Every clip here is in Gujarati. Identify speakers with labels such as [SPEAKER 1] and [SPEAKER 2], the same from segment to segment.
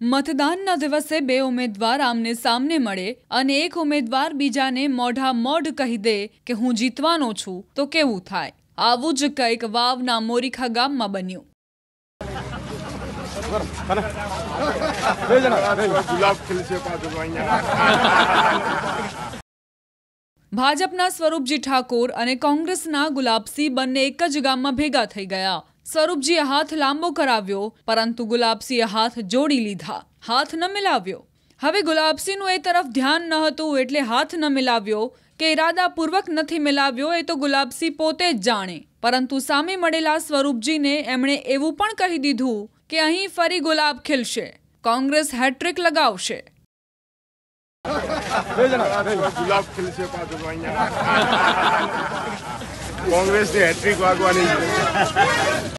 [SPEAKER 1] મતદાનના દિવસે બે ઉમેદવાર આમને સામને મળે અને એક ઉમેદવાર બીજાને મોઢા મોઢ કહી દે કે હું જીતવાનો છું તો કેવું થાય આવું જ કંઈક વાવના મોરીખા ગામમાં બન્યું ભાજપના સ્વરૂપજી ઠાકોર અને કોંગ્રેસના ગુલાબસિંહ બંને એક જ ગામમાં ભેગા થઈ ગયા સ્વરૂપજીએ હાથ લાંબો કરાવ્યો પરંતુ ગુલાબસિંહે હાથ જોડી લીધા હાથ ન મિલાવ્યો હવે ગુલાબસિંહનું એ તરફ ધ્યાન ન હતું એટલે હાથ ન મિલાવ્યો કે ઇરાદાપૂર્વક નથી મિલાવ્યો એ તો ગુલાબસિંહ પોતે જ જાણે પરંતુ સામે મળેલા સ્વરૂપજીને એમણે એવું પણ કહી દીધું કે અહીં ફરી ગુલાબ ખીલશે કોંગ્રેસ હેટ્રિક લગાવશે
[SPEAKER 2] ગુલાબ હેટ્રિક વાગવાની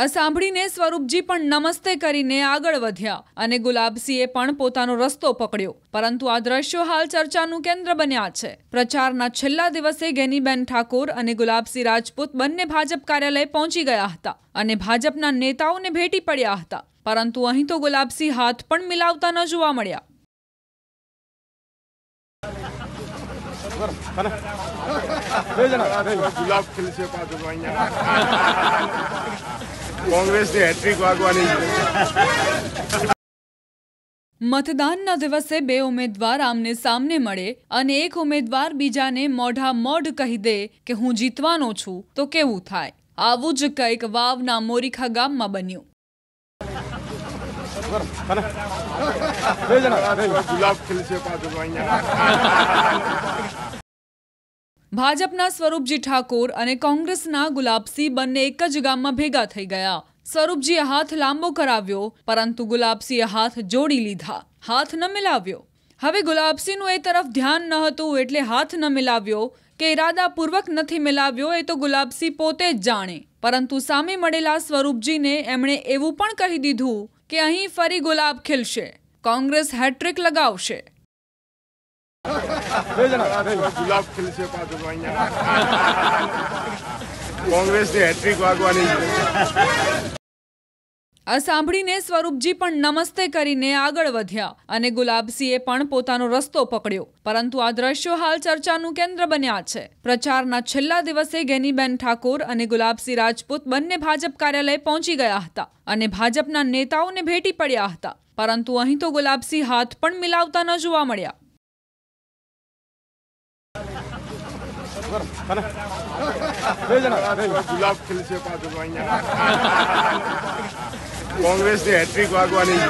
[SPEAKER 1] આ સાંભળીને સ્વરૂપજી પણ નમસ્તે કરીને આગળ વધ્યા અને ગુલાબસિંહે પણ પોતાનો રસ્તો પકડ્યો પરંતુ આ દ્રશ્યો હાલ ચર્ચાનું કેન્દ્ર બન્યા છે પ્રચારના છેલ્લા દિવસે ગેનીબેન ઠાકોર અને ગુલાબસિંહ રાજપૂત બંને ભાજપ કાર્યાલય પહોંચી ગયા હતા અને ભાજપના નેતાઓને ભેટી પડ્યા હતા પરંતુ અહીં તો ગુલાબસિંહ હાથ પણ મિલાવતા ન જોવા મળ્યા મતદાનના દિવસે બે ઉમેદવાર આમને સામને મળે અને એક ઉમેદવાર બીજાને મોઢા મોઢ કહી દે કે હું જીતવાનો છું તો કેવું થાય આવું જ કંઈક વાવના મોરીખા ગામમાં બન્યું
[SPEAKER 2] ભાજપના
[SPEAKER 1] સ્વરૂપજી ઠાકોર અને કોંગ્રેસના ગુલાબસિંહ બંને એક જ ગામમાં ભેગા થઈ ગયા સ્વરૂપજીએ હાથ લાંબો કરાવ્યો પરંતુ ગુલાબસિંહે હાથ જોડી લીધા હાથ ન મિલાવ્યો હવે ગુલાબસિંહનું એ તરફ ધ્યાન ન હતું એટલે હાથ ન મિલાવ્યો કે ઇરાદાપૂર્વક નથી મિલાવ્યો એ તો ગુલાબસિંહ પોતે જ જાણે પરંતુ સામે મળેલા સ્વરૂપજીને એમણે એવું પણ કહી દીધું કે અહીં ફરી ગુલાબ ખીલશે કોંગ્રેસ હેટ્રિક લગાવશે
[SPEAKER 2] ગુલાબ હેટ્રિક વાગવાની
[SPEAKER 1] આ સાંભળીને સ્વરૂપજી પણ નમસ્તે કરીને આગળ વધ્યા અને ગુલાબસિંહે પણ પોતાનો રસ્તો પકડ્યો પરંતુ આ દ્રશ્યો હાલ ચર્ચાનું કેન્દ્ર બન્યા છે પ્રચારના છેલ્લા દિવસે ગેનીબેન ઠાકોર અને ગુલાબસિંહ રાજપૂત બંને ભાજપ કાર્યાલય પહોંચી ગયા હતા અને ભાજપના નેતાઓને ભેટી પડ્યા હતા પરંતુ અહીં તો ગુલાબસિંહ હાથ પણ મિલાવતા ન જોવા મળ્યા
[SPEAKER 2] ગુલાબ ખીલશે પાછું અહીંયા કોંગ્રેસની હેટ્રિક વાગવાની